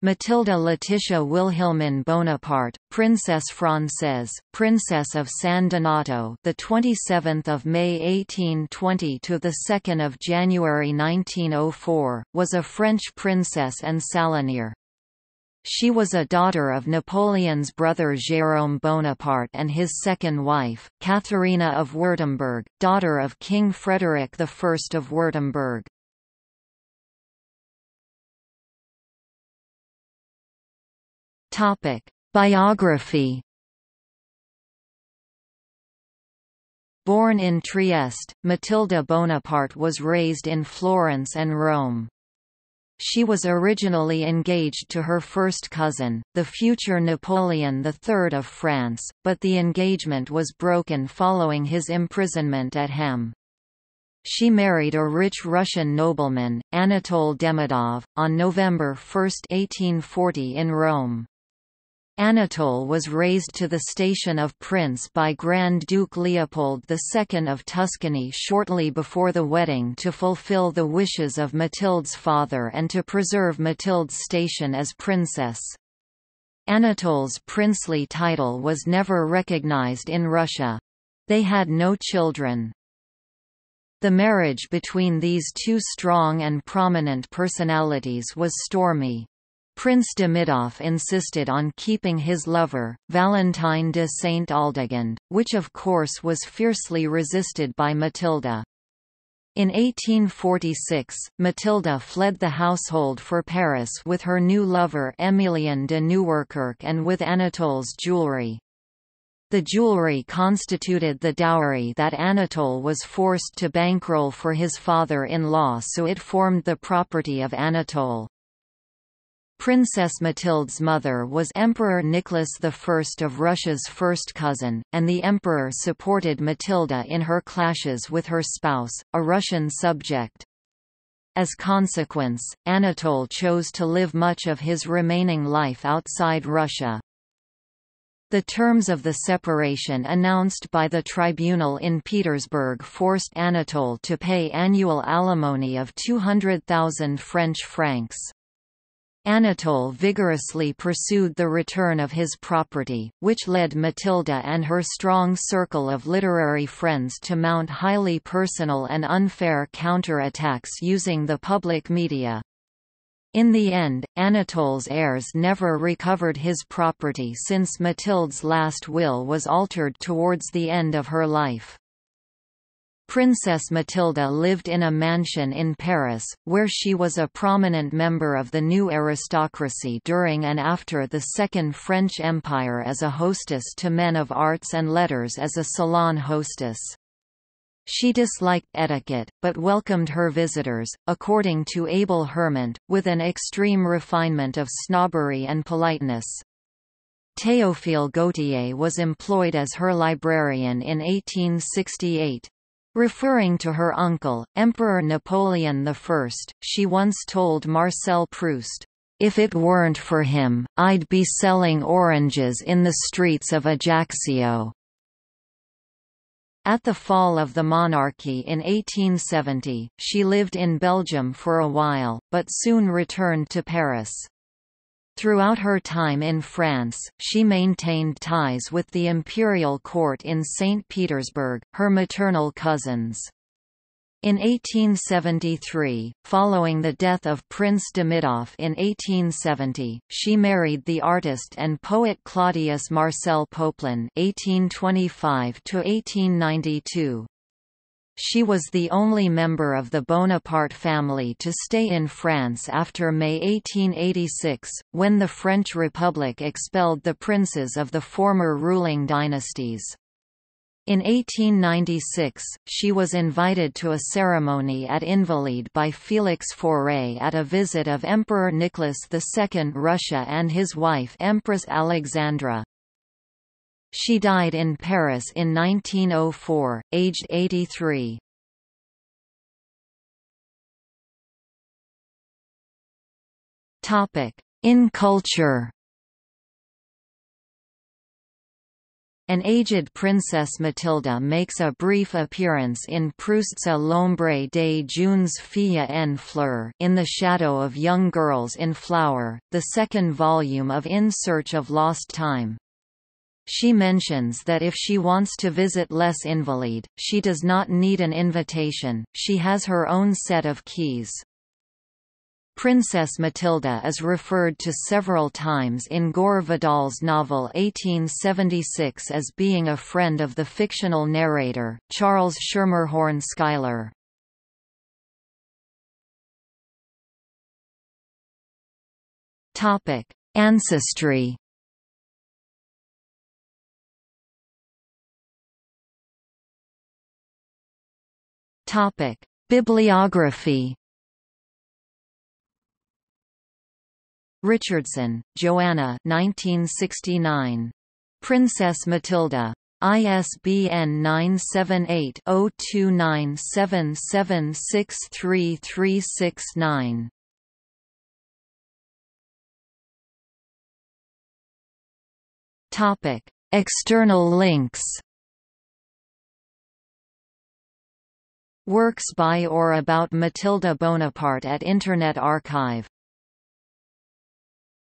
Matilda Letitia Wilhelmine Bonaparte, Princess Française, Princess of San Donato, the 27th of May 1820 to the 2nd of January 1904, was a French princess and salonier. She was a daughter of Napoleon's brother Jérôme Bonaparte and his second wife, Katharina of Württemberg, daughter of King Frederick I of Württemberg. Topic: Biography. Born in Trieste, Matilda Bonaparte was raised in Florence and Rome. She was originally engaged to her first cousin, the future Napoleon III of France, but the engagement was broken following his imprisonment at Hem. She married a rich Russian nobleman, Anatole Demidov, on November 1, 1840 in Rome. Anatole was raised to the station of prince by Grand Duke Leopold II of Tuscany shortly before the wedding to fulfill the wishes of Mathilde's father and to preserve Mathilde's station as princess. Anatole's princely title was never recognized in Russia. They had no children. The marriage between these two strong and prominent personalities was stormy. Prince Demidoff insisted on keeping his lover, Valentine de Saint-Aldegand, which of course was fiercely resisted by Matilda. In 1846, Matilda fled the household for Paris with her new lover Emilien de Nieuwerkerk and with Anatole's jewelry. The jewelry constituted the dowry that Anatole was forced to bankroll for his father-in-law so it formed the property of Anatole. Princess Matilde's mother was Emperor Nicholas I of Russia's first cousin, and the emperor supported Matilda in her clashes with her spouse, a Russian subject. As consequence, Anatole chose to live much of his remaining life outside Russia. The terms of the separation announced by the tribunal in Petersburg forced Anatole to pay annual alimony of 200,000 French francs. Anatole vigorously pursued the return of his property, which led Matilda and her strong circle of literary friends to mount highly personal and unfair counterattacks using the public media. In the end, Anatole's heirs never recovered his property since Matilde's last will was altered towards the end of her life. Princess Matilda lived in a mansion in Paris, where she was a prominent member of the new aristocracy during and after the Second French Empire as a hostess to men of arts and letters as a salon hostess. She disliked etiquette, but welcomed her visitors, according to Abel Hermant, with an extreme refinement of snobbery and politeness. Théophile Gautier was employed as her librarian in 1868. Referring to her uncle, Emperor Napoleon I, she once told Marcel Proust, "'If it weren't for him, I'd be selling oranges in the streets of Ajaccio.'" At the fall of the monarchy in 1870, she lived in Belgium for a while, but soon returned to Paris. Throughout her time in France, she maintained ties with the imperial court in St. Petersburg, her maternal cousins. In 1873, following the death of Prince Demidov in 1870, she married the artist and poet Claudius Marcel Popelin (1825–1892), she was the only member of the Bonaparte family to stay in France after May 1886, when the French Republic expelled the princes of the former ruling dynasties. In 1896, she was invited to a ceremony at Invalide by Félix Faure at a visit of Emperor Nicholas II Russia and his wife Empress Alexandra. She died in Paris in 1904, aged 83. Topic: In culture. An aged Princess Matilda makes a brief appearance in Proust's L'ombre des jeunes filles en fleur in the shadow of young girls in flower, the second volume of In Search of Lost Time. She mentions that if she wants to visit Les Invalides, she does not need an invitation, she has her own set of keys. Princess Matilda is referred to several times in Gore Vidal's novel 1876 as being a friend of the fictional narrator, Charles Schermerhorn Schuyler. Ancestry Topic: Bibliography Richardson, Joanna 1969. Princess Matilda. ISBN 978-0297763369. Topic: External links Works by or about Matilda Bonaparte at Internet Archive